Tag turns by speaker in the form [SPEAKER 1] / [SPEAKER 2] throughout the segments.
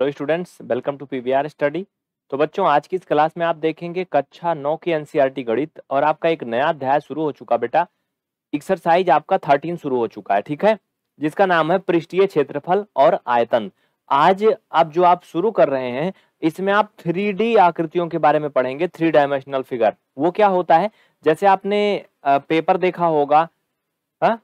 [SPEAKER 1] Hello students welcome to PVR study तो बच्चों आज की इस क्लास में आप देखेंगे कक्षा नौ की एनसीईआरटी e गणित और आपका एक नया अध्याय शुरू हो चुका बेटा एक्सरसाइज आपका थर्टीन शुरू हो चुका है ठीक है जिसका नाम है पृष्ठीय क्षेत्रफल और आयतन आज आप जो आप शुरू कर रहे हैं इसमें आप थ्री आकृतियों के बारे में पढ़ेंगे थ्री डायमेंशनल फिगर वो क्या होता है जैसे आपने पेपर देखा होगा हा?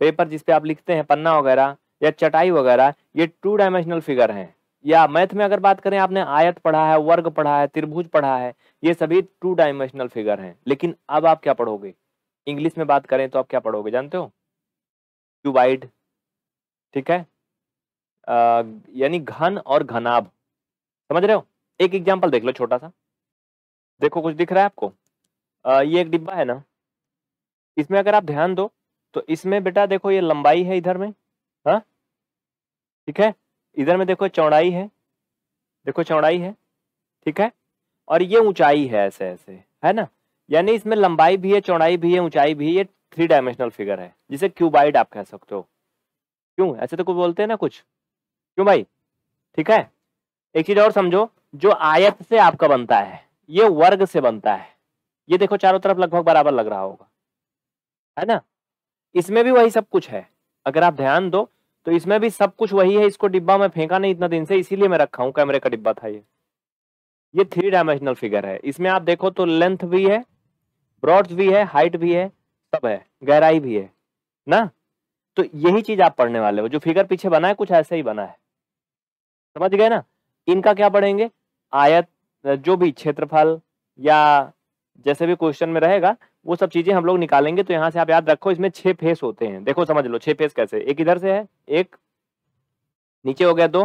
[SPEAKER 1] पेपर जिसपे आप लिखते हैं पन्ना वगैरह या चटाई वगैरह ये टू डायमेंशनल फिगर है या मैथ में अगर बात करें आपने आयत पढ़ा है वर्ग पढ़ा है त्रिभुज पढ़ा है ये सभी टू डायमेंशनल फिगर हैं लेकिन अब आप क्या पढ़ोगे इंग्लिश में बात करें तो आप क्या पढ़ोगे जानते हो क्यूबाइड ठीक है यानी घन और घनाभ समझ रहे हो एक एग्जाम्पल देख लो छोटा सा देखो कुछ दिख रहा है आपको आ, ये एक डिब्बा है ना इसमें अगर आप ध्यान दो तो इसमें बेटा देखो ये लंबाई है इधर में हाँ ठीक है इधर में देखो चौड़ाई है देखो चौड़ाई है ठीक है और ये ऊंचाई है ऐसे ऐसे है ना यानी इसमें लंबाई भी है चौड़ाई भी है ऊंचाई भी है ये थ्री डायमेंशनल फिगर है जिसे क्यूबाइड आप कह सकते हो क्यों ऐसे तो कुछ बोलते हैं ना कुछ क्यों भाई ठीक है एक चीज और समझो जो आयत से आपका बनता है ये वर्ग से बनता है ये देखो चारों तरफ लगभग बराबर लग रहा होगा है ना इसमें भी वही सब कुछ है अगर आप ध्यान दो तो इसमें भी सब कुछ वही है इसको डिब्बा में फेंका नहीं इतना दिन से इसीलिए मैं रखा हूँ कैमरे का डिब्बा था ये ये थ्री डायमेंशनल फिगर है इसमें आप देखो तो लेंथ भी है ब्रॉड भी है हाइट भी है सब है गहराई भी है ना तो यही चीज आप पढ़ने वाले हो जो फिगर पीछे बना है कुछ ऐसे ही बना है समझ गए ना इनका क्या पढ़ेंगे आयत जो भी क्षेत्रफल या जैसे भी क्वेश्चन में रहेगा वो सब चीजें हम लोग निकालेंगे तो यहाँ से आप याद रखो इसमें छह फेस होते हैं देखो समझ लो छह फेस कैसे एक इधर से है एक नीचे हो गया दो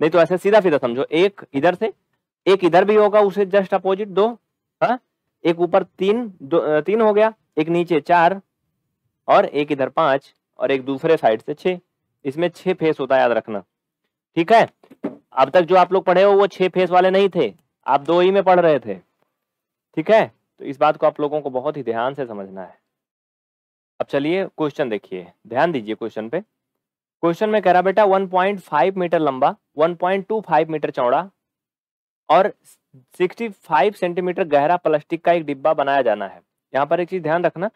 [SPEAKER 1] नहीं तो ऐसे सीधा सीधा समझो एक इधर से एक इधर भी होगा उसे जस्ट अपोजिट दो हा? एक ऊपर तीन दो तीन हो गया एक नीचे चार और एक इधर पांच और एक दूसरे साइड से छ इसमें छह फेस होता है याद रखना ठीक है अब तक जो आप लोग पढ़े हो वो छह फेस वाले नहीं थे आप दो ही में पढ़ रहे थे ठीक है तो इस बात को आप लोगों को बहुत ही ध्यान से समझना है अब चलिए क्वेश्चन देखिए ध्यान दीजिए क्वेश्चन पे क्वेश्चन में कह रहा बेटा 1.5 मीटर लंबा 1.25 मीटर चौड़ा और 65 सेंटीमीटर गहरा प्लास्टिक का एक डिब्बा बनाया जाना है यहाँ पर एक चीज ध्यान रखना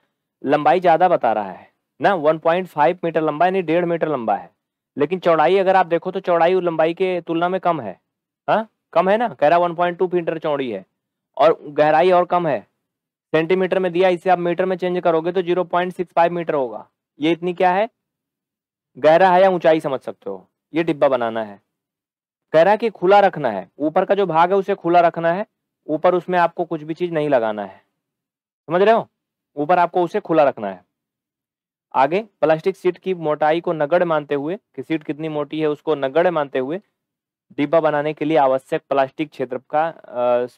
[SPEAKER 1] लंबाई ज्यादा बता रहा है ना 1.5 मीटर लंबा यानी डेढ़ मीटर लंबा है लेकिन चौड़ाई अगर आप देखो तो चौड़ाई और लंबाई के तुलना में कम है हा? कम है ना कह रहा 1.2 मीटर चौड़ी है और गहराई और कम है सेंटीमीटर में दिया इसे आप मीटर में चेंज करोगे तो zero point six five metre होगा ये इतनी क्या है गहरा है या ऊंचाई समझ सकते हो ये डिब्बा बनाना है कह रहा है कि खुला रखना है ऊपर का जो भाग है उसे खुला रखना है ऊपर उसमें आपको कुछ भी चीज नहीं लगाना है समझ रहे हो ऊपर आपको उसे खुला रखना है आगे प्लास्टिक सीट की मोटाई को नगड़ मानते हुए कि सीट कितनी मोटी है उसको नगड़ मानते हुए डिब्बा बनाने के लिए आवश्यक प्लास्टिक क्षेत्र का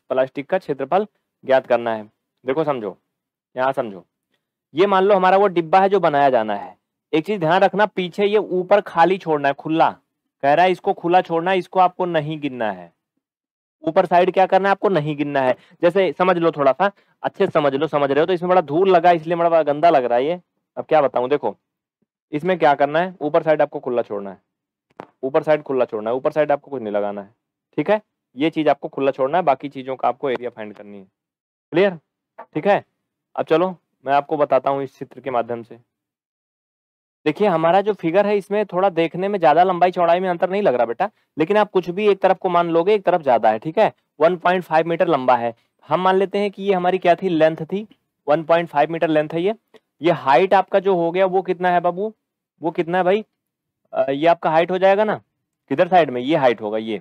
[SPEAKER 1] प्लास्टिक का क्षेत्रफल ज्ञात करना है देखो समझो यहाँ समझो ये मान लो हमारा वो डिब्बा है जो बनाया जाना है एक चीज ध्यान रखना पीछे ये ऊपर खाली छोड़ना है खुला कह रहा है इसको खुला छोड़ना है इसको आपको नहीं गिनना है ऊपर साइड क्या करना है आपको नहीं गिनना है जैसे समझ लो थोड़ा सा अच्छे समझ लो समझ रहे हो तो इसमें बड़ा धूल लगा इसलिए बड़ा गंदा लग रहा है ये अब क्या बताऊं देखो इसमें क्या करना है ऊपर साइड आपको खुला छोड़ना है ऊपर साइड खुला छोड़ना है ऊपर साइड आपको कुछ नहीं लगाना है ठीक है ये चीज आपको खुला छोड़ना है बाकी चीजों का आपको एरिया फाइंड करनी है क्लियर ठीक है अब चलो मैं आपको बताता हूँ इस चित्र के माध्यम से देखिए हमारा जो फिगर है इसमें थोड़ा देखने में ज्यादा लंबाई चौड़ाई में अंतर नहीं लग रहा बेटा लेकिन आप कुछ भी एक तरफ को मान लोगे एक तरफ ज्यादा है ठीक है 1.5 मीटर लंबा है हम मान लेते हैं कि ये हमारी क्या थी लेंथ थी 1.5 मीटर लेंथ है ये ये हाइट आपका जो हो गया वो कितना है बाबू वो कितना है भाई ये आपका हाइट हो जाएगा ना किधर साइड में ये हाइट होगा ये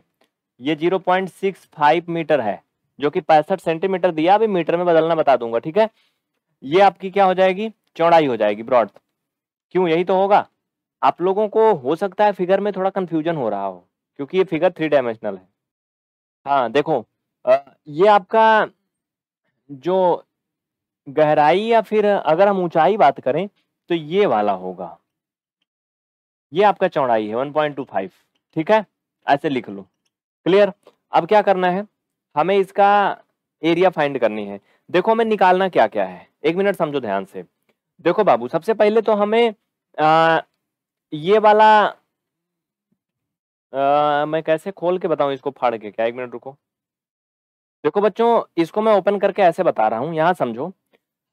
[SPEAKER 1] ये 0.65 मीटर है जो कि पैंसठ सेंटीमीटर दिया अभी मीटर में बदलना बता दूंगा ठीक है ये आपकी क्या हो जाएगी चौड़ाई हो जाएगी ब्रॉड क्यों यही तो होगा आप लोगों को हो सकता है फिगर में थोड़ा कंफ्यूजन हो रहा हो क्योंकि ये फिगर थ्री डायमेंशनल है हाँ देखो ये आपका जो गहराई या फिर अगर हम ऊंचाई बात करें तो ये वाला होगा ये आपका चौड़ाई है 1.25 ठीक है ऐसे लिख लो क्लियर अब क्या करना है हमें इसका एरिया फाइंड करनी है देखो हमें निकालना क्या क्या है एक मिनट समझो ध्यान से देखो बाबू सबसे पहले तो हमें आ, ये वाला आ, मैं कैसे खोल के बताऊं इसको फाड़ के क्या एक मिनट रुको देखो बच्चों इसको मैं ओपन करके ऐसे बता रहा हूं यहाँ समझो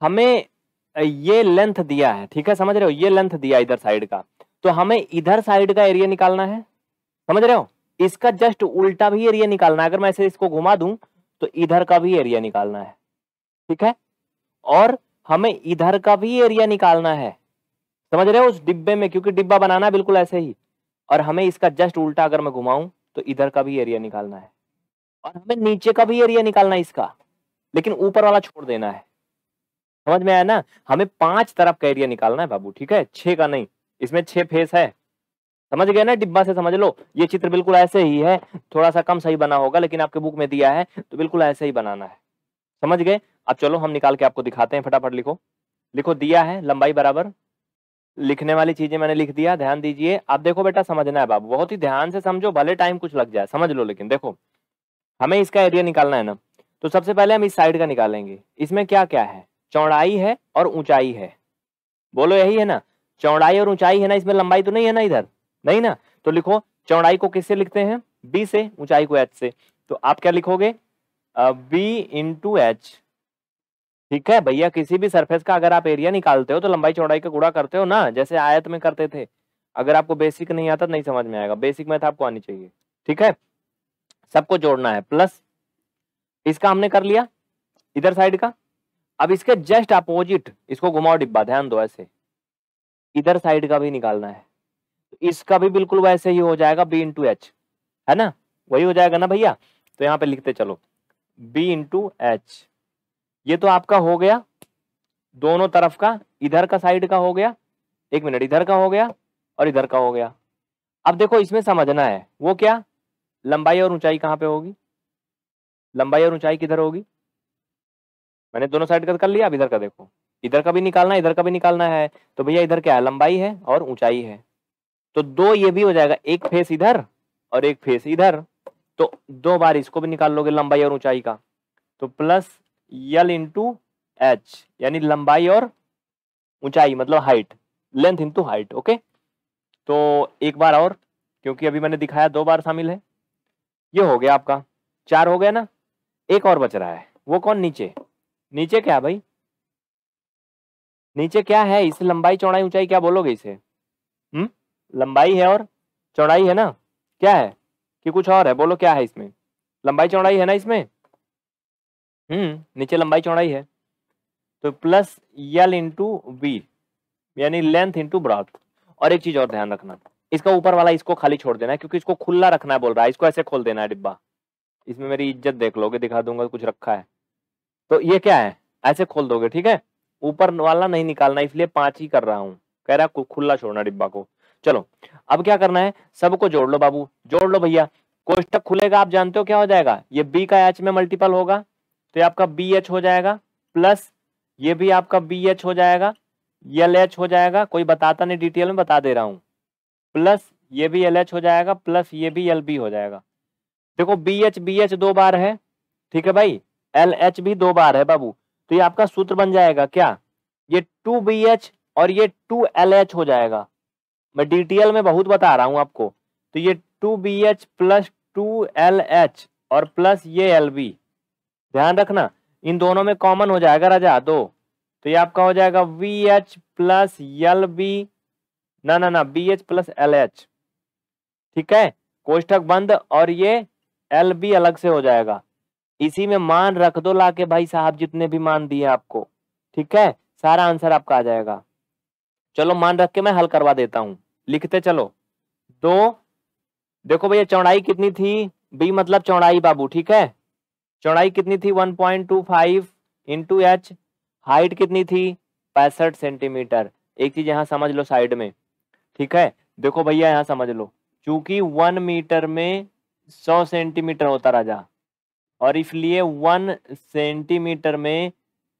[SPEAKER 1] हमें ये लेंथ दिया है ठीक है समझ रहे हो ये लेंथ दिया इधर साइड का तो हमें इधर साइड का एरिया निकालना है समझ रहे हो इसका जस्ट उल्टा भी एरिया निकालना है अगर मैं ऐसे इसको घुमा दूं तो इधर का भी एरिया निकालना है ठीक है और हमें इधर का भी एरिया निकालना है समझ रहे हो उस डिब्बे में क्योंकि डिब्बा बनाना बिल्कुल ऐसे ही और हमें इसका जस्ट उल्टा अगर मैं घुमाऊं तो इधर का भी एरिया निकालना है और हमें नीचे का भी एरिया निकालना है इसका लेकिन ऊपर वाला छोड़ देना है समझ में आया ना हमें पांच तरफ का एरिया निकालना है बाबू ठीक है छह का नहीं इसमें छह फेस है समझ गए ना डिब्बा से समझ लो ये चित्र बिल्कुल ऐसे ही है थोड़ा सा कम सही बना होगा लेकिन आपके बुक में दिया है तो बिल्कुल ऐसे ही बनाना है समझ गए अब चलो हम निकाल के आपको दिखाते हैं फटाफट लिखो लिखो दिया है लंबाई बराबर लिखने वाली चीजें मैंने लिख दिया ध्यान दीजिए आप देखो बेटा समझना है बाबू बहुत ही ध्यान से समझो भले टाइम कुछ लग जाए समझ लो लेकिन देखो हमें इसका एरिया निकालना है ना तो सबसे पहले हम इस साइड का निकालेंगे इसमें क्या क्या है चौड़ाई है और ऊंचाई है बोलो यही है ना चौड़ाई और ऊंचाई है ना इसमें लंबाई तो नहीं है ना इधर नहीं ना तो लिखो चौड़ाई को किससे लिखते हैं बी से ऊंचाई को एच से तो आप क्या लिखोगे बी इंटू एच ठीक है भैया किसी भी सरफेस का अगर आप एरिया निकालते हो तो लंबाई चौड़ाई का गुड़ा करते हो ना जैसे आयत में करते थे अगर आपको बेसिक नहीं आता तो नहीं समझ में आएगा बेसिक मैथ तो आपको आनी चाहिए ठीक है सबको जोड़ना है प्लस इसका हमने कर लिया इधर साइड का अब इसके जस्ट अपोजिट इसको घुमाओ डिब्बा ध्यान दो ऐसे इधर साइड का भी निकालना है तो इसका भी बिल्कुल वैसे ही हो जाएगा बी इंटू एच है ना वही हो जाएगा ना भैया तो यहाँ पे लिखते चलो बी इंटू एच ये तो आपका हो गया दोनों तरफ का इधर का साइड का हो गया एक मिनट इधर का हो गया और इधर का हो गया अब देखो इसमें समझना है वो क्या लंबाई और ऊंचाई कहाँ पे होगी लंबाई और ऊंचाई किधर होगी मैंने दोनों साइड का तो कर लिया अब इधर का देखो इधर का भी निकालना है इधर का भी निकालना है तो भैया इधर क्या है लंबाई है और ऊंचाई है तो दो ये भी हो जाएगा एक फेस इधर और एक फेस इधर तो दो बार इसको भी निकाल लोगे लंबाई और ऊंचाई का तो प्लस यल इंटू एच यानी लंबाई और ऊंचाई मतलब height length into height okay तो एक बार और क्योंकि अभी मैंने दिखाया दो बार शामिल है ये हो गया आपका चार हो गया ना एक और बच रहा है वो कौन नीचे नीचे क्या भाई नीचे क्या है इसे लंबाई चौड़ाई ऊंचाई क्या बोलोगे इसे हम्म लंबाई है और चौड़ाई है ना क्या है कि कुछ और है बोलो क्या है इसमें लंबाई चौड़ाई है ना इसमें हम्म नीचे लंबाई चौड़ाई है तो प्लस यल इंटू वी यानी लेंथ इंटू ब्रॉथ और एक चीज और ध्यान रखना इसका ऊपर वाला इसको खाली छोड़ देना है क्योंकि इसको खुला रखना है बोल रहा है इसको ऐसे खोल देना है डिब्बा इसमें मेरी इज्जत देख लोगे दिखा दूंगा कुछ रखा है तो ये क्या है ऐसे खोल दोगे ठीक है ऊपर वाला नहीं निकालना इसलिए पांच ही कर रहा हूं कह रहा है खुला छोड़ना डिब्बा को चलो अब क्या करना है सबको जोड़ लो बाबू जोड़ लो भैया कोष्टक खुलेगा आप जानते हो क्या हो जाएगा ये बी का एच में मल्टीपल होगा तो ये आपका बी एच हो जाएगा प्लस ये भी आपका बी एच हो जाएगा एल एच हो जाएगा कोई बताता नहीं डिटेल में बता दे रहा हूं प्लस ये भी एल एच हो जाएगा प्लस ये भी एल बी हो जाएगा देखो बी एच बी एच दो बार है ठीक है भाई एल एच भी दो बार है बाबू तो ये आपका सूत्र बन जाएगा क्या ये टू बी एच और ये टू एल एच हो जाएगा मैं डिटेल में बहुत बता रहा हूं आपको तो ये two B H plus two L H और प्लस ये एल बी ध्यान रखना इन दोनों में कॉमन हो जाएगा राजा दो तो ये आपका हो जाएगा V H plus L B ना ना ना B H plus L H ठीक है कोष्ठक बंद और ये एल बी अलग से हो जाएगा इसी में मान रख दो लाके भाई साहब जितने भी मान दिए आपको ठीक है सारा आंसर आपका आ जाएगा चलो मान रख के मैं हल करवा देता हूं लिखते चलो दो देखो भैया चौड़ाई कितनी थी बी मतलब चौड़ाई बाबू ठीक है चौड़ाई कितनी थी 1.25 point two five two H height कितनी थी पैंसठ सेंटीमीटर एक चीज यहाँ समझ लो साइड में ठीक है देखो भैया यहाँ समझ लो चूंकि वन मीटर में सौ सेंटीमीटर होता राजा और इसलिए वन सेंटीमीटर में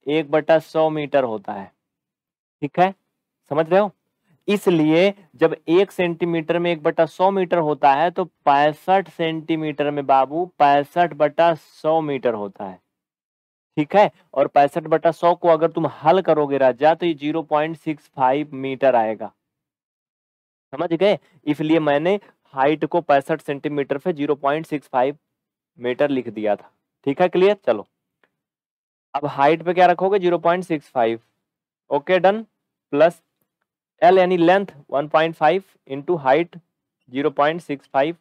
[SPEAKER 1] एक बटा सौ मीटर होता है ठीक है समझ रहे हो इसलिए जब एक सेंटीमीटर में एक बटा सौ मीटर होता है तो पैंसठ सेंटीमीटर में बाबू पैंसठ बटा सौ मीटर होता है ठीक है और पैंसठ बटा सौ को अगर तुम हल करोगे राजा तो ये zero point six five metre आएगा समझ गए इसलिए मैंने हाइट को पैंसठ सेंटीमीटर से zero point six five metre लिख दिया था ठीक है क्लियर चलो अब हाइट पे क्या रखोगे zero point six five okay done plus L यानी length one point five into height zero point six five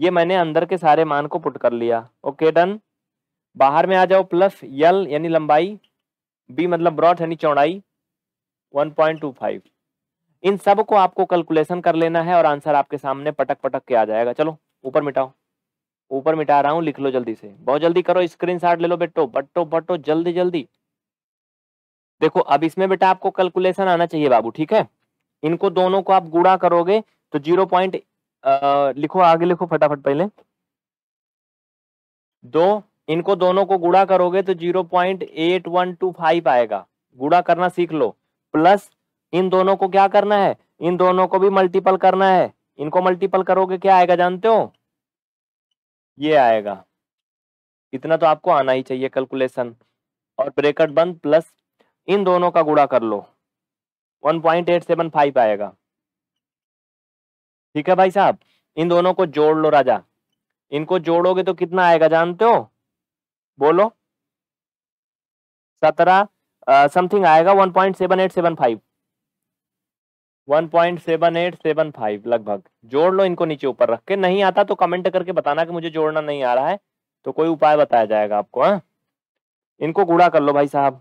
[SPEAKER 1] ये मैंने अंदर के सारे मान को पुट कर लिया ओके डन बाहर में आ जाओ प्लस यल यानी लंबाई बी मतलब ब्रॉड यानी चौड़ाई वन पॉइंट टू फाइव इन सब को आपको कैलकुलेशन कर लेना है और आंसर आपके सामने पटक पटक के आ जाएगा चलो ऊपर मिटाओ ऊपर मिटा रहा हूँ लिख लो जल्दी से बहुत जल्दी करो स्क्रीन ले लो बेटो बट्टो बट्टो जल्दी जल्दी देखो अब इसमें बेटा आपको कैलकुलेशन आना चाहिए बाबू ठीक है इनको दोनों को आप गुड़ा करोगे तो जीरो पॉइंट लिखो आगे लिखो फटाफट पहले दो इनको दोनों को गुड़ा करोगे तो zero point eight one two five आएगा गुड़ा करना सीख लो प्लस इन दोनों को क्या करना है इन दोनों को भी मल्टीपल करना है इनको मल्टीपल करोगे क्या आएगा जानते हो ये आएगा इतना तो आपको आना ही चाहिए कैलकुलेशन और ब्रेकेट बंद प्लस इन दोनों का गुड़ा कर लो 1.875 आएगा ठीक है भाई साहब इन दोनों को जोड़ लो राजा इनको जोड़ोगे तो कितना आएगा जानते हो बोलो सत्रह समथिंग आएगा 1.7875 1.7875 लगभग जोड़ लो इनको नीचे ऊपर रख के नहीं आता तो कमेंट करके बताना कि मुझे जोड़ना नहीं आ रहा है तो कोई उपाय बताया जाएगा आपको हाँ इनको गुड़ा कर लो भाई साहब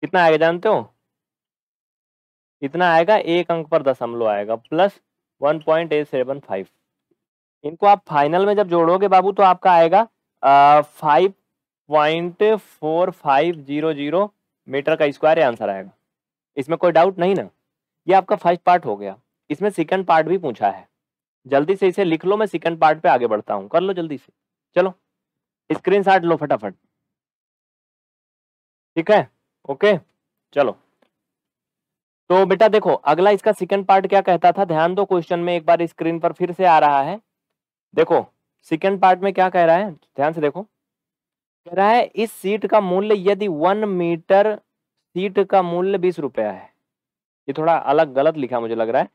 [SPEAKER 1] कितना आएगा जानते हो कितना आएगा एक अंक पर दशमलव आएगा प्लस 1.875 इनको आप फाइनल में जब जोड़ोगे बाबू तो आपका आएगा five point four five zero zero metre का स्क्वायर आंसर आएगा इसमें कोई डाउट नहीं ना ये आपका फर्स्ट पार्ट हो गया इसमें सेकंड पार्ट भी पूछा है जल्दी से इसे लिख लो मैं सेकंड पार्ट पे आगे बढ़ता हूँ कर लो जल्दी से चलो स्क्रीन शॉट लो फटाफट ठीक है ओके चलो तो बेटा देखो अगला इसका सेकंड पार्ट क्या कहता था ध्यान दो क्वेश्चन में एक बार स्क्रीन पर फिर से आ रहा है देखो सेकंड पार्ट में क्या कह रहा है ध्यान से देखो कह रहा है इस सीट का मूल्य यदि वन मीटर सीट का मूल्य बीस रुपया है ये थोड़ा अलग गलत लिखा मुझे लग रहा है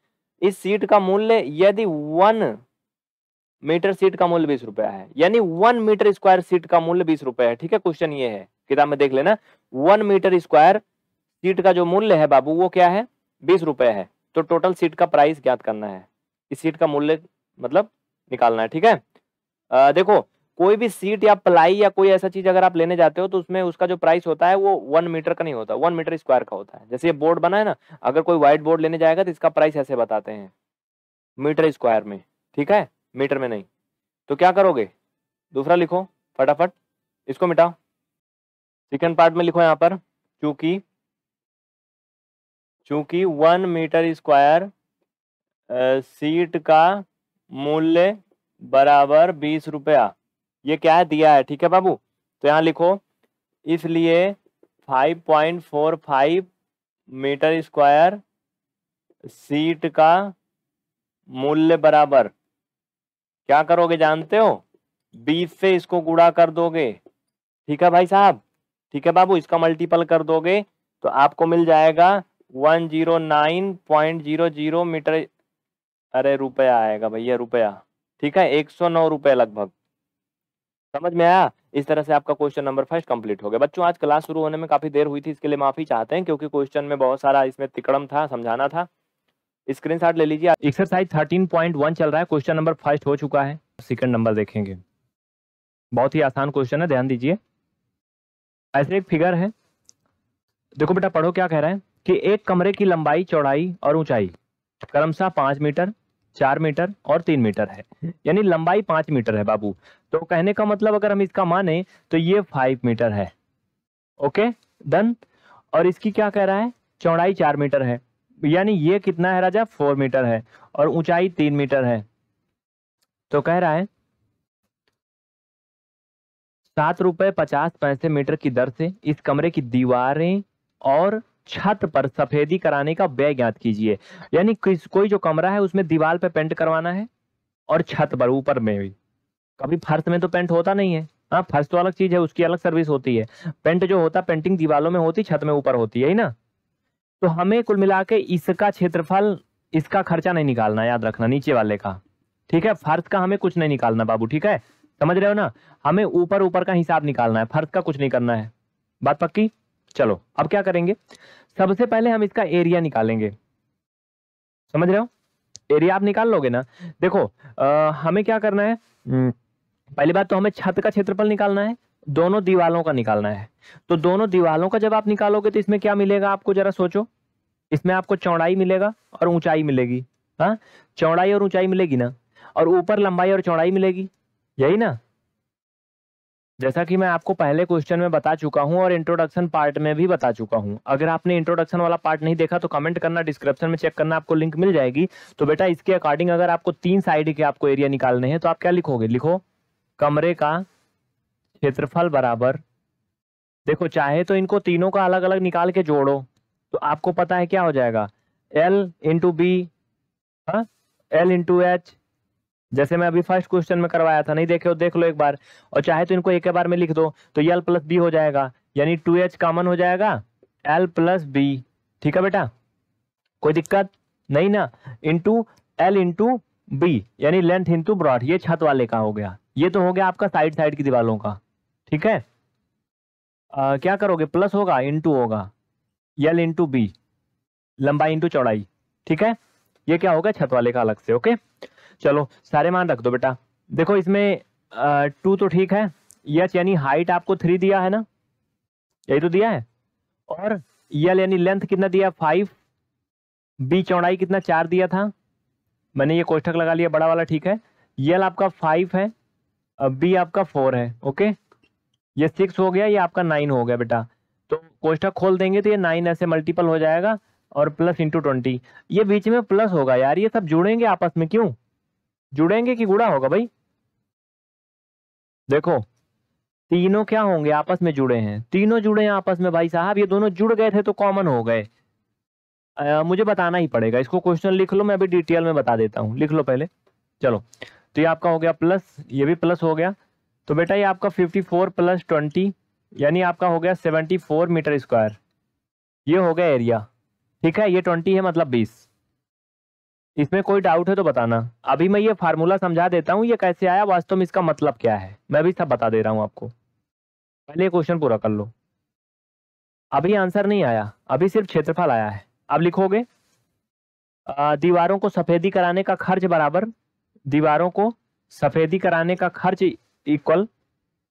[SPEAKER 1] इस सीट का मूल्य यदि वन मीटर सीट का मूल्य बीस रुपया है यानी वन मीटर स्क्वायर सीट का मूल्य बीस रुपया है ठीक है क्वेश्चन ये है किताब में देख लेना वन मीटर स्क्वायर सीट का जो मूल्य है बाबू वो क्या है बीस रुपया है तो टोटल सीट का प्राइस ज्ञात करना है इस सीट का मूल्य मतलब निकालना है ठीक है आ, देखो कोई भी सीट या प्लाई या कोई ऐसा चीज अगर आप लेने जाते हो तो उसमें उसका जो प्राइस होता है वो वन मीटर का नहीं होता वन मीटर स्क्वायर का होता है जैसे ये बोर्ड बना है ना अगर कोई व्हाइट बोर्ड लेने जाएगा तो इसका प्राइस ऐसे बताते हैं मीटर स्क्वायर में ठीक है मीटर में नहीं तो क्या करोगे दूसरा लिखो फटाफट इसको मिटाओ सेकेंड पार्ट में लिखो यहाँ पर चूंकि चूंकि वन मीटर स्क्वायर सीट का मूल्य बराबर बीस रुपया ये क्या है दिया है ठीक है बाबू तो यहाँ लिखो इसलिए 5.45 मीटर स्क्वायर सीट का मूल्य बराबर क्या करोगे जानते हो बीस से इसको गुड़ा कर दोगे ठीक है भाई साहब ठीक है बाबू इसका मल्टीपल कर दोगे तो आपको मिल जाएगा one zero nine point zero zero metre अरे रुपया आएगा भैया रुपया ठीक है एक सौ नौ रुपये लगभग समझ में आया इस तरह से आपका क्वेश्चन नंबर फर्स्ट कंप्लीट हो गया बच्चों आज क्लास शुरू होने में काफी देर हुई थी इसके लिए माफी चाहते हैं क्योंकि क्वेश्चन में बहुत सारा इसमें तिकड़म था समझाना था स्क्रीन ले लीजिए एक्सरसाइज 13.1 चल रहा है क्वेश्चन नंबर फर्स्ट हो चुका है सेकेंड नंबर देखेंगे बहुत ही आसान क्वेश्चन है ध्यान दीजिए ऐसे एक फिगर है देखो बेटा पढ़ो क्या कह रहे हैं कि एक कमरे की लंबाई चौड़ाई और ऊंचाई क्रमशः पांच मीटर चार मीटर और तीन मीटर है यानी लंबाई पांच मीटर है बाबू तो कहने का मतलब अगर हम इसका माने तो ये फाइव मीटर है ओके डन और इसकी क्या कह रहा है चौड़ाई चार मीटर है यानी ये कितना है राजा फोर मीटर है और ऊंचाई तीन मीटर है तो कह रहा है सात रुपए पचास पैसे मीटर की दर से इस कमरे की दीवारें और छत पर सफेदी कराने का व्यय ज्ञात कीजिए यानी कोई जो कमरा है उसमें दीवार पे पेंट करवाना है और छत पर ऊपर में भी कभी फर्श में तो पेंट होता नहीं है हाँ फर्श तो अलग चीज है उसकी अलग सर्विस होती है पेंट जो होता है पेंटिंग दीवारों में होती छत में ऊपर होती है ना तो हमें कुल मिला इसका क्षेत्रफल इसका खर्चा नहीं निकालना याद रखना नीचे वाले का ठीक है फर्श का हमें कुछ नहीं निकालना बाबू ठीक है समझ रहे हो ना हमें ऊपर ऊपर का हिसाब निकालना है फर्श का कुछ नहीं करना है बात पक्की चलो अब क्या करेंगे सबसे पहले हम इसका एरिया निकालेंगे समझ रहे हो एरिया आप निकाल लोगे ना देखो आ, हमें क्या करना है हम्म, पहली बात तो हमें छत का क्षेत्रफल निकालना है दोनों दीवालों का निकालना है तो दोनों दीवालों का जब आप निकालोगे तो इसमें क्या मिलेगा आपको जरा सोचो इसमें आपको चौड़ाई मिलेगा और ऊंचाई मिलेगी हाँ चौड़ाई और ऊंचाई मिलेगी ना और ऊपर लंबाई और चौड़ाई मिलेगी यही ना जैसा कि मैं आपको पहले क्वेश्चन में बता चुका हूं और इंट्रोडक्शन पार्ट में भी बता चुका हूं अगर आपने इंट्रोडक्शन वाला पार्ट नहीं देखा तो कमेंट करना डिस्क्रिप्शन में चेक करना आपको लिंक मिल जाएगी तो बेटा इसके अकॉर्डिंग अगर आपको तीन साइड के आपको एरिया निकालने हैं तो आप क्या लिखोगे लिखो कमरे का क्षेत्रफल बराबर देखो चाहे तो इनको तीनों का अलग अलग निकाल के जोड़ो तो आपको पता है क्या हो जाएगा L into B L into H जैसे मैं अभी फर्स्ट क्वेश्चन में करवाया था नहीं देखे हो देख लो एक बार और चाहे तो इनको एक बार में लिख दो तो यल प्लस बी हो जाएगा यानी टू एच कॉमन हो जाएगा एल प्लस बी ठीक है बेटा कोई दिक्कत नहीं ना इंटू एल इंटू बी यानी लेंथ इंटू ब्रॉड ये छत वाले का हो गया ये तो हो गया आपका साइड साइड की दीवारों का ठीक है आ, क्या करोगे प्लस होगा इंटू होगा यल इंटू बी लंबाई इंटू चौड़ाई ठीक है ये क्या होगा छत वाले का अलग से ओके चलो सारे मान रख दो बेटा देखो इसमें टू तो ठीक है यच यानी हाइट आपको थ्री दिया है ना यही तो दिया है और यल यानी लेंथ कितना दिया फाइव बी चौड़ाई कितना चार दिया था मैंने ये कोष्ठक लगा लिया बड़ा वाला ठीक है यल आपका फाइव है बी आपका फोर है ओके ये सिक्स हो गया ये आपका नाइन हो गया बेटा तो कोष्ठक खोल देंगे तो ये नाइन ऐसे मल्टीपल हो जाएगा और प्लस इंटू ट्वेंटी ये बीच में प्लस होगा यार ये सब जुड़ेंगे आपस में क्यों जुड़ेंगे कि गुड़ा होगा भाई देखो तीनों क्या होंगे आपस में जुड़े हैं तीनों जुड़े हैं आपस में भाई साहब ये दोनों जुड़ गए थे तो कॉमन हो गए आ, मुझे बताना ही पड़ेगा इसको क्वेश्चन लिख लो मैं अभी डिटेल में बता देता हूँ लिख लो पहले चलो तो ये आपका हो गया प्लस ये भी प्लस हो गया तो बेटा ये आपका 54 प्लस 20 यानी आपका हो गया 74 मीटर स्क्वायर ये हो गया एरिया ठीक है ये ट्वेंटी है मतलब बीस इसमें कोई डाउट है तो बताना अभी मैं ये फार्मूला समझा देता हूँ ये कैसे आया वास्तव में इसका मतलब क्या है मैं भी सब बता दे रहा हूँ आपको पहले क्वेश्चन पूरा कर लो अभी आंसर नहीं आया अभी सिर्फ क्षेत्रफल आया है अब लिखोगे दीवारों को सफेदी कराने का खर्च बराबर दीवारों को सफेदी कराने का खर्च इक्वल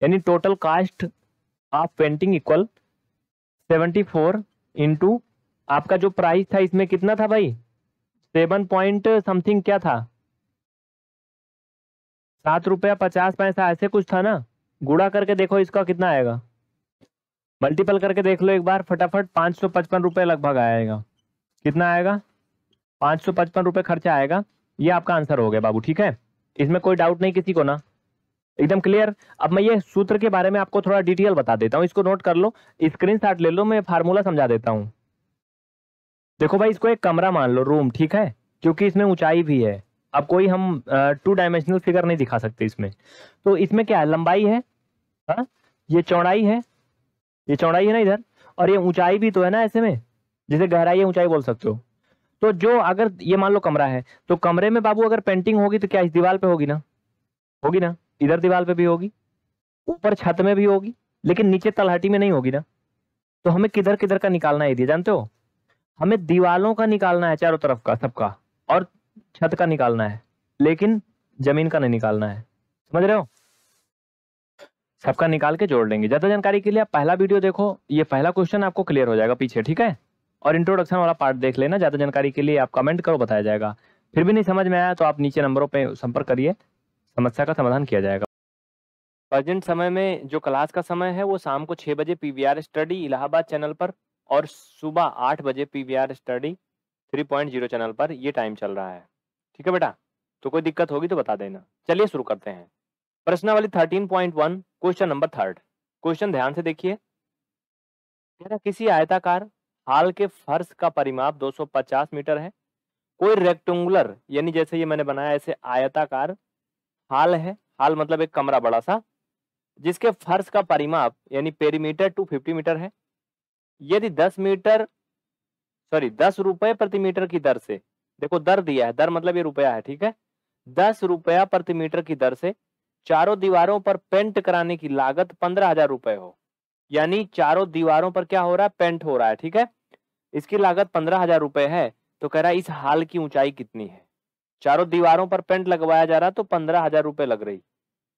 [SPEAKER 1] यानी total cost of painting equal seventy four into आपका जो प्राइस था इसमें कितना था भाई सेवन पॉइंट समथिंग क्या था सात रुपया पचास पैसा ऐसे कुछ था ना गुड़ा करके देखो इसका कितना आएगा मल्टीपल करके देख लो एक बार फटाफट पाँच सौ पचपन रुपये लगभग आएगा कितना आएगा पाँच सौ पचपन रुपये खर्चा आएगा ये आपका आंसर हो गया बाबू ठीक है इसमें कोई डाउट नहीं किसी को ना एकदम क्लियर अब मैं ये सूत्र के बारे में आपको थोड़ा डिटेल बता देता हूँ इसको नोट कर लो स्क्रीन ले लो मैं फार्मूला समझा देता हूँ देखो भाई इसको एक कमरा मान लो रूम ठीक है क्योंकि इसमें ऊंचाई भी है अब कोई हम टू डायमेंशनल फिगर नहीं दिखा सकते इसमें तो इसमें क्या है लंबाई है हा? ये चौड़ाई है ये चौड़ाई है ना इधर और ये ऊंचाई भी तो है ना ऐसे में जिसे गहराई या ऊंचाई बोल सकते हो तो जो अगर ये मान लो कमरा है तो कमरे में बाबू अगर पेंटिंग होगी तो क्या इस दीवार पे होगी ना होगी ना इधर दीवार पे भी होगी ऊपर छत में भी होगी लेकिन नीचे तलहटी में नहीं होगी ना तो हमें किधर किधर का निकालना है ये जानते हो हमें दीवालों का निकालना है चारों तरफ का सबका और छत का निकालना है लेकिन जमीन का नहीं निकालना है समझ रहे हो सबका निकाल के जोड़ लेंगे ज्यादा जानकारी के लिए आप पहला वीडियो देखो ये पहला क्वेश्चन आपको क्लियर हो जाएगा पीछे ठीक है और इंट्रोडक्शन वाला पार्ट देख लेना ज्यादा जानकारी के लिए आप कमेंट करो बताया जाएगा फिर भी नहीं समझ में आया तो आप नीचे नंबरों पर संपर्क करिए समस्या का समाधान किया जाएगा प्रेजेंट समय में जो क्लास का समय है वो शाम को छः बजे पी स्टडी इलाहाबाद चैनल पर और सुबह आठ बजे पीवीआर स्टडी जीरो चैनल पर ये टाइम चल रहा है ठीक है बेटा तो कोई दिक्कत होगी तो बता देना चलिए शुरू करते हैं point one question number third question ध्यान से देखिए किसी आयताकार हाल के फर्श का परिमाप 250 मीटर है कोई रेक्टेंगुलर यानी जैसे ये मैंने बनाया ऐसे आयताकार हाल है हाल मतलब एक कमरा बड़ा सा जिसके फर्श का परिमाप यानी पेरीमीटर 250 मीटर है यदि दस मीटर सॉरी दस रुपए प्रति मीटर की दर से देखो दर दिया है दर मतलब ये रुपया है ठीक है दस रुपया प्रति मीटर की दर से चारों दीवारों पर पेंट कराने की लागत पंद्रह हजार रुपए हो यानी चारों दीवारों पर क्या हो रहा है पेंट हो रहा है ठीक है इसकी लागत पंद्रह हजार रुपए है तो कह रहा है इस हाल की ऊंचाई कितनी है चारों दीवारों पर पेंट लगवाया जा रहा तो पंद्रह हजार रुपए लग रही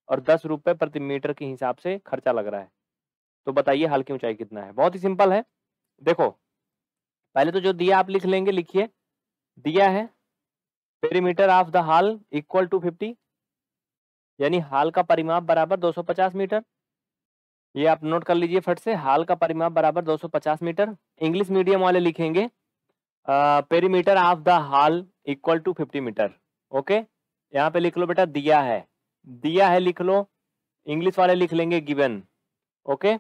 [SPEAKER 1] और दस रुपए प्रति मीटर के हिसाब से खर्चा लग रहा है तो बताइए हल की ऊंचाई कितना है बहुत ही सिंपल है देखो पहले तो जो दिया आप लिख लेंगे लिखिए दिया है perimeter of the hall equal to fifty यानी हाल का परिमाप बराबर 250 मीटर ये आप नोट कर लीजिए फट से हाल का परिमाप बराबर 250 मीटर इंग्लिश मीडियम वाले लिखेंगे perimeter of the hall equal to 50 metre okay यहाँ पे लिख लो बेटा दिया है दिया है लिख लो इंग्लिश वाले लिख लेंगे गिवन ओके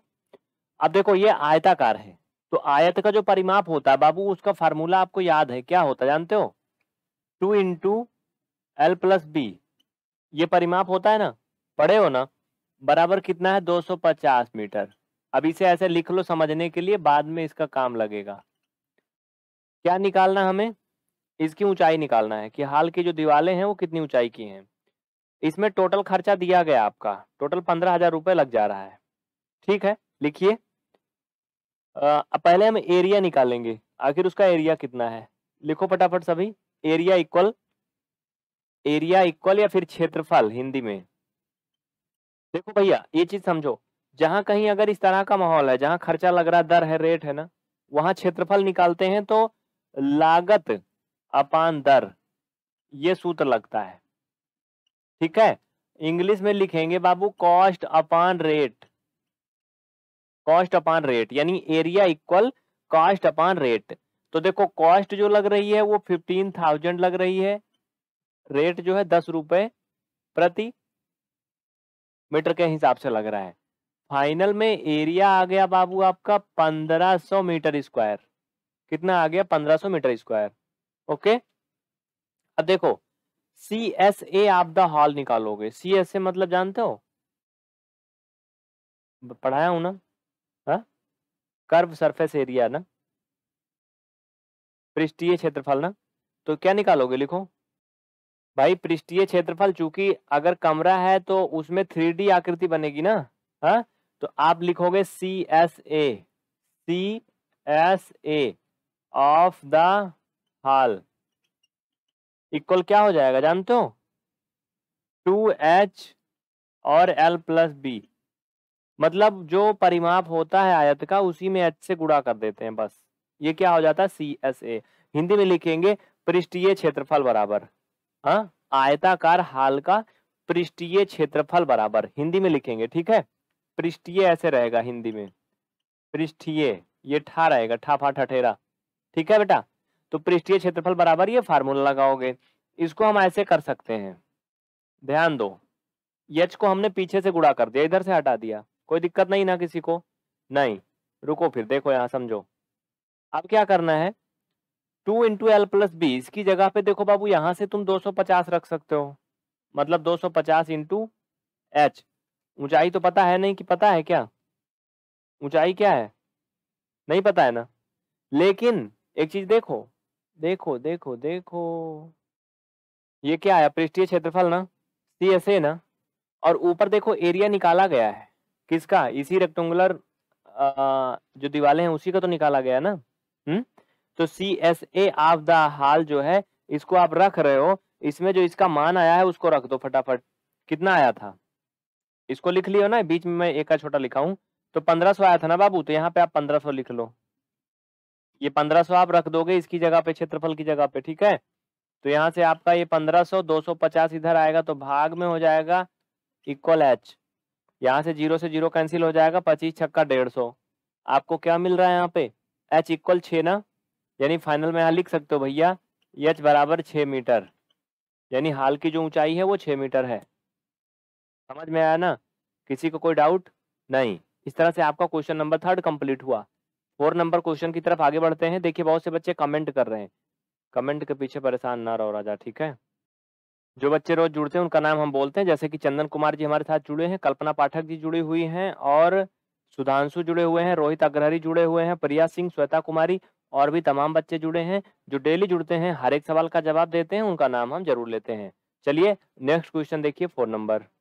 [SPEAKER 1] अब देखो ये आयताकार है तो आयत का जो परिमाप होता है बाबू उसका फार्मूला आपको याद है क्या होता है जानते हो two into L plus B ये परिमाप होता है ना पढ़े हो ना बराबर कितना है 250 मीटर अब इसे ऐसे लिख लो समझने के लिए बाद में इसका काम लगेगा क्या निकालना हमें इसकी ऊंचाई निकालना है कि हाल की जो दीवाले हैं वो कितनी ऊंचाई की हैं इसमें टोटल खर्चा दिया गया आपका टोटल पंद्रह हजार रुपये लग जा रहा है ठीक है लिखिए आ, पहले हम एरिया निकालेंगे आखिर उसका एरिया कितना है लिखो फटाफट सभी एरिया इक्वल एरिया इक्वल या फिर क्षेत्रफल हिंदी में देखो भैया ये चीज समझो जहां कहीं अगर इस तरह का माहौल है जहां खर्चा लग रहा दर है रेट है ना वहां क्षेत्रफल निकालते हैं तो लागत अपान दर ये सूत्र लगता है ठीक है इंग्लिश में लिखेंगे बाबू cost upon rate cost upon rate यानी area equal cost upon rate तो देखो कॉस्ट जो लग रही है वो फिफ्टीन थाउजेंड लग रही है रेट जो है दस रुपए प्रति मीटर के हिसाब से लग रहा है फाइनल में एरिया आ गया बाबू आपका पंद्रह सौ मीटर स्क्वायर कितना आ गया पंद्रह सौ मीटर स्क्वायर ओके अब देखो सी एस ए आप द हॉल निकालोगे सी एस ए मतलब जानते हो पढ़ाया हूं ना हाँ? कर्व सरफेस एरिया ना पृष्ठीय क्षेत्रफल ना तो क्या निकालोगे लिखो भाई पृष्ठीय क्षेत्रफल चूंकि अगर कमरा है तो उसमें थ्री डी आकृति बनेगी ना हा? तो आप लिखोगे C S A C S A of the hall equal क्या हो जाएगा जानते हो टू एच और एल प्लस बी मतलब जो परिमाप होता है आयत का उसी में एच से गुड़ा कर देते हैं बस ये क्या हो जाता है सी एस ए हिंदी में लिखेंगे पृष्ठीय क्षेत्रफल बराबर हाँ आयताकार हाल का पृष्ठीय क्षेत्रफल बराबर हिंदी में लिखेंगे ठीक है पृष्ठीय ऐसे रहेगा हिंदी में पृष्ठीय ये ठा रहेगा ठा फा ठठेरा ठीक है बेटा तो पृष्ठीय क्षेत्रफल बराबर ये फार्मूला लगाओगे इसको हम ऐसे कर सकते हैं ध्यान दो यच को हमने पीछे से गुड़ा कर दिया इधर से हटा दिया कोई दिक्कत नहीं ना किसी को नहीं रुको फिर देखो यहाँ समझो अब क्या करना है two into L plus B इसकी जगह पे देखो बाबू यहाँ से तुम 250 रख सकते हो मतलब 250 पचास इंटू एच ऊंचाई तो पता है नहीं कि पता है क्या ऊंचाई क्या है नहीं पता है ना लेकिन एक चीज देखो देखो देखो देखो ये क्या है पृष्ठीय क्षेत्रफल ना सी एस ए ना और ऊपर देखो एरिया निकाला गया है किसका इसी रेक्टेंगुलर जो दीवाले हैं उसी का तो निकाला गया ना हम्म तो C S A of the hall जो है इसको आप रख रहे हो इसमें जो इसका मान आया है उसको रख दो फटाफट कितना आया था इसको लिख लियो ना बीच में मैं एक का छोटा लिखा हूँ तो पंद्रह सौ आया था ना बाबू तो यहाँ पे आप पंद्रह सौ लिख लो ये पंद्रह सौ आप रख दोगे इसकी जगह पे क्षेत्रफल की जगह पे ठीक है तो यहाँ से आपका ये पंद्रह सौ दो सौ पचास इधर आएगा तो भाग में हो जाएगा इक्वल एच यहाँ से जीरो से जीरो कैंसिल हो जाएगा पच्चीस छक्का डेढ़ सौ आपको क्या मिल रहा है यहाँ पे एच इक्वल छः ना यानी फाइनल में यहाँ लिख सकते हो भैया एच बराबर छः मीटर यानी हाल की जो ऊंचाई है वो छः मीटर है समझ में आया ना किसी को कोई डाउट नहीं इस तरह से आपका क्वेश्चन नंबर थर्ड कंप्लीट हुआ फोर नंबर क्वेश्चन की तरफ आगे बढ़ते हैं देखिए बहुत से बच्चे कमेंट कर रहे हैं कमेंट के पीछे परेशान ना रहो राजा ठीक है जो बच्चे रोज जुड़ते हैं उनका नाम हम बोलते हैं जैसे कि चंदन कुमार जी हमारे साथ जुड़े हैं कल्पना पाठक जी जुड़ी हुई हैं और सुधांशु जुड़े हुए हैं रोहित अग्रहरी जुड़े हुए हैं प्रिया सिंह श्वेता कुमारी और भी तमाम बच्चे जुड़े हैं जो डेली जुड़ते हैं हर एक सवाल का जवाब देते हैं उनका नाम हम जरूर लेते हैं चलिए नेक्स्ट क्वेश्चन देखिए फोन नंबर